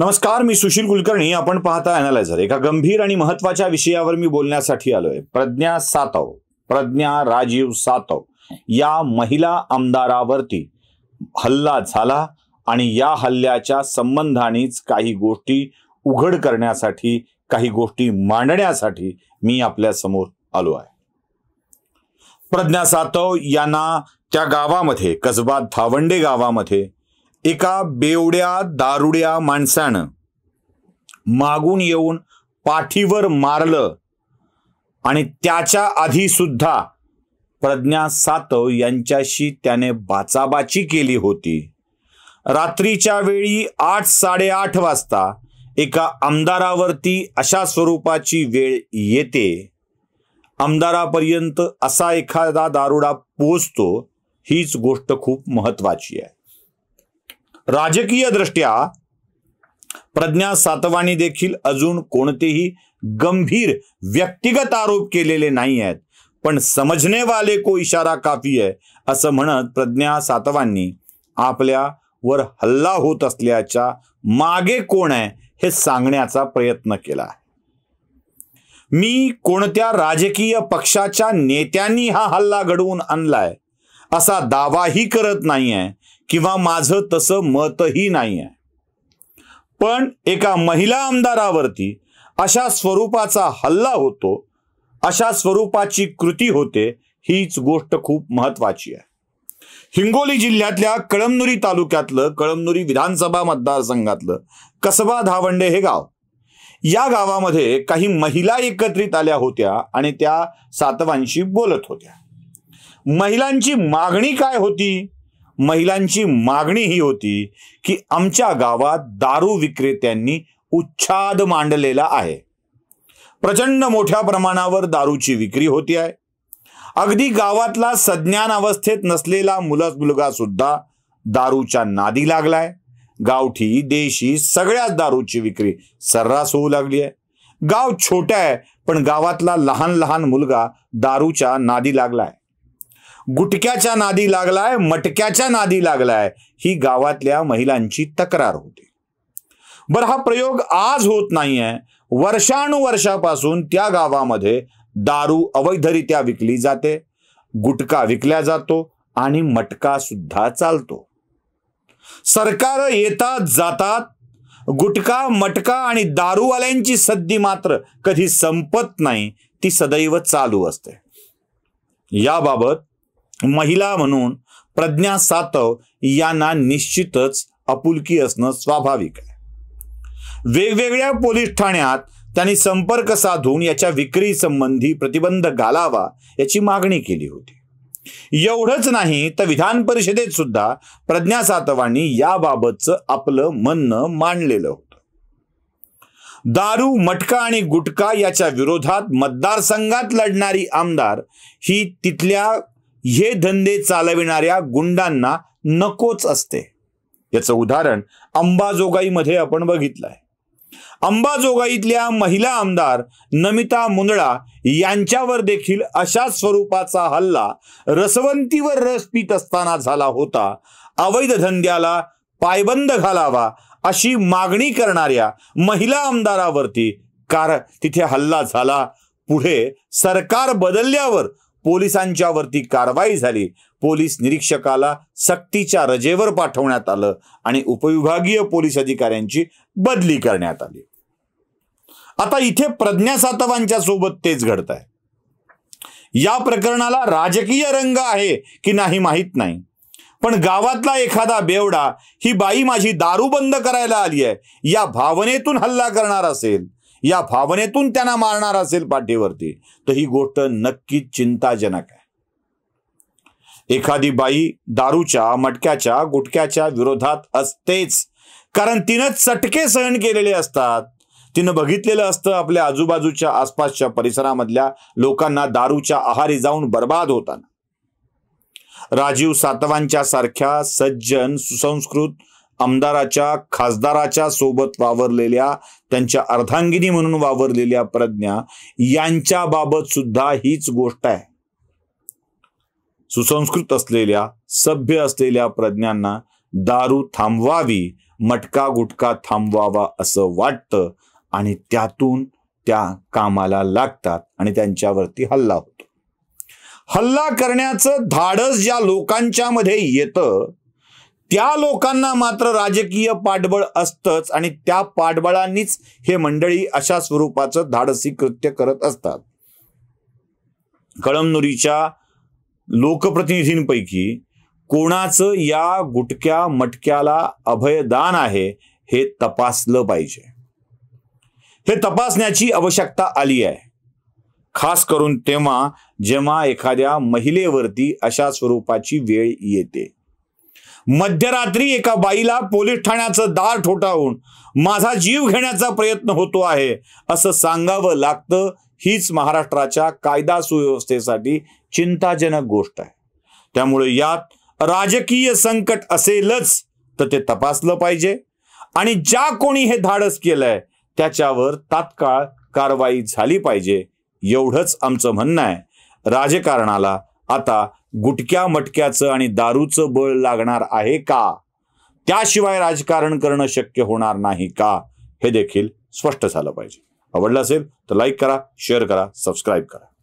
नमस्कार मी सुशील कुलकर्णी आपण पाहता अनालायझर एका गंभीर आणि महत्वाच्या विषयावर मी बोलण्यासाठी आलोय प्रज्ञा सातव प्रज्ञा राजीव सातव या महिला आमदारावरती हल्ला झाला आणि या हल्ल्याच्या संबंधानेच काही गोष्टी उघड करण्यासाठी काही गोष्टी मांडण्यासाठी मी आपल्या समोर आलो आहे प्रज्ञा सातव यांना त्या गावामध्ये कसबा धावंडे गावामध्ये एका बेवड्या दारुड्या माणसानं मागून येऊन पाठीवर मारलं आणि त्याच्या आधी सुद्धा प्रज्ञा सातव यांच्याशी त्याने बाचाबाची केली होती रात्रीच्या वेळी आठ साडेआठ वाजता एका आमदारावरती अशा स्वरूपाची वेळ येते आमदारापर्यंत असा एखादा दारुडा पोचतो हीच गोष्ट खूप महत्त्वाची आहे राजकीय दृष्ट्या प्रज्ञा सातवाणी देखील अजून कोणतेही गंभीर व्यक्तिगत आरोप केलेले नाही आहेत पण समजणे वाले को इशारा काफी आहे असं म्हणत प्रज्ञा सातवांनी आपल्यावर हल्ला होत असल्याच्या मागे कोण आहे हे सांगण्याचा प्रयत्न केला मी कोणत्या राजकीय पक्षाच्या नेत्यांनी हा हल्ला घडवून आणलाय असा दावाही करत नाही किंवा माझं तसं मतही नाही आहे पण एका महिला आमदारावरती अशा स्वरूपाचा हल्ला होतो अशा स्वरूपाची कृती होते हीच गोष्ट खूप महत्वाची आहे हिंगोली जिल्ह्यातल्या कळमनुरी तालुक्यातलं कळमनुरी विधानसभा मतदारसंघातलं कसबा धावंडे हे गाव या गावामध्ये काही महिला एकत्रित आल्या होत्या आणि त्या सातवांशी बोलत होत्या महिलांची मागणी काय होती महिलांची मागणी ही होती की आमच्या गावात दारू विक्रेत्यांनी उच्छाद मांडलेला आहे प्रचंड मोठ्या प्रमाणावर दारूची विक्री होती आहे अगदी गावातला सज्ञान अवस्थेत नसलेला मुलग मुलगा सुद्धा दारूच्या नादी लागलाय गावठी देशी सगळ्याच दारूची विक्री सर्रास होऊ लागली आहे गाव छोटा आहे पण गावातला लहान लहान मुलगा दारूच्या नादी लागलाय गुटक्याच्या नादी लागलाय मटक्याच्या नादी लागलाय ही गावातल्या महिलांची तक्रार होती बरं हा प्रयोग आज होत नाहीये वर्षानुवर्षापासून त्या गावामध्ये दारू अवैधरित्या विकली जाते गुटखा विकला जातो आणि मटका सुद्धा चालतो सरकार येतात जातात गुटखा मटका आणि दारूवाल्यांची सद्दी मात्र कधी संपत नाही ती सदैव चालू असते याबाबत महिला म्हणून प्रज्ञा सातव यांना निश्चितच आपुलकी असणं स्वाभाविक आहे वेगवेगळ्या पोलीस ठाण्यात त्यांनी संपर्क साधून याच्या विक्री संबंधी प्रतिबंध घालावा याची मागणी केली होती एवढंच नाही तर विधान परिषदेत सुद्धा प्रज्ञा सातवांनी याबाबतचं आपलं म्हणणं मांडलेलं होतं दारू मटका आणि गुटखा याच्या विरोधात मतदारसंघात लढणारी आमदार ही तिथल्या हे धंदे चालविणाऱ्या गुंडांना नकोच असते याचं उदाहरण अंबाजोगाईमध्ये आपण बघितलंय अंबाजोगाईतल्या महिला आमदार नमिता मुंदळा यांच्यावर देखील अशा स्वरूपाचा हल्ला रसवंतीवर रस पित असताना झाला होता अवैध धंद्याला पायबंद घालावा अशी मागणी करणाऱ्या महिला आमदारावरती कार तिथे हल्ला झाला पुढे सरकार बदलल्यावर पोलिसांच्या वरती कारवाई झाली पोलीस निरीक्षकाला सक्तीच्या रजेवर पाठवण्यात आलं आणि उपविभागीय पोलीस अधिकाऱ्यांची बदली करण्यात आली आता इथे प्रज्ञा सातवांच्या सोबत तेच घडत आहे या प्रकरणाला राजकीय रंग आहे की नाही माहीत नाही पण गावातला एखादा बेवडा ही बाई माझी दारू बंद करायला आली आहे या भावनेतून हल्ला करणार असेल या भावनेतून त्यांना मारणार असेल पाठीवरती तर ही गोष्ट नक्कीच चिंताजनक आहे एखादी बाई दारूच्या मटक्याच्या गुटक्याच्या विरोधात असतेच कारण तिनं चटके सहन केलेले असतात तिनं बघितलेलं असतं आपल्या आजूबाजूच्या आसपासच्या परिसरामधल्या लोकांना दारूच्या आहारी जाऊन बर्बाद होताना राजीव सातवांच्या सारख्या सज्जन सुसंस्कृत आमदाराच्या खासदाराच्या सोबत वावरलेल्या त्यांच्या अर्धांगिनी म्हणून वावरलेल्या प्रज्ञा यांच्या बाबत सुद्धा हीच गोष्ट आहे सुसंस्कृत असलेल्या सभ्य असलेल्या प्रज्ञांना दारू थांबवावी मटका गुटका थांबवावा असं वाटतं आणि त्यातून त्या कामाला लागतात आणि त्यांच्यावरती हल्ला होतो हल्ला करण्याचं धाडस ज्या लोकांच्या मध्ये येतं त्या लोकांना मात्र राजकीय पाठबळ असतंच आणि त्या पाठबळांनीच हे मंडळी अशा स्वरूपाचं धाडसी कृत्य करत असतात कळमनुरीच्या लोकप्रतिनिधींपैकी कोणाचं या गुटक्या मटक्याला अभयदान आहे हे तपासलं पाहिजे हे तपासण्याची आवश्यकता आली आहे खास करून तेव्हा जेव्हा एखाद्या महिलेवरती अशा स्वरूपाची वेळ येते मध्यरात्री एका बाईला पोलीस ठाण्याचं दार ठोठावून माझा जीव घेण्याचा प्रयत्न होतो आहे असं सांगावं लागतं हीच महाराष्ट्राच्या कायदा सुव्यवस्थेसाठी चिंताजनक गोष्ट आहे त्यामुळे यात राजकीय संकट असेलच तर ते तपासलं पाहिजे आणि ज्या कोणी हे धाडस केलंय त्याच्यावर तात्काळ कारवाई झाली पाहिजे एवढंच आमचं म्हणणं आहे राजकारणाला आता गुटक्या मटक्याचं आणि दारूचं बळ लागणार आहे का त्याशिवाय राजकारण करणं शक्य होणार नाही का हे देखील स्पष्ट झालं पाहिजे आवडलं असेल तर लाईक करा शेअर करा सबस्क्राईब करा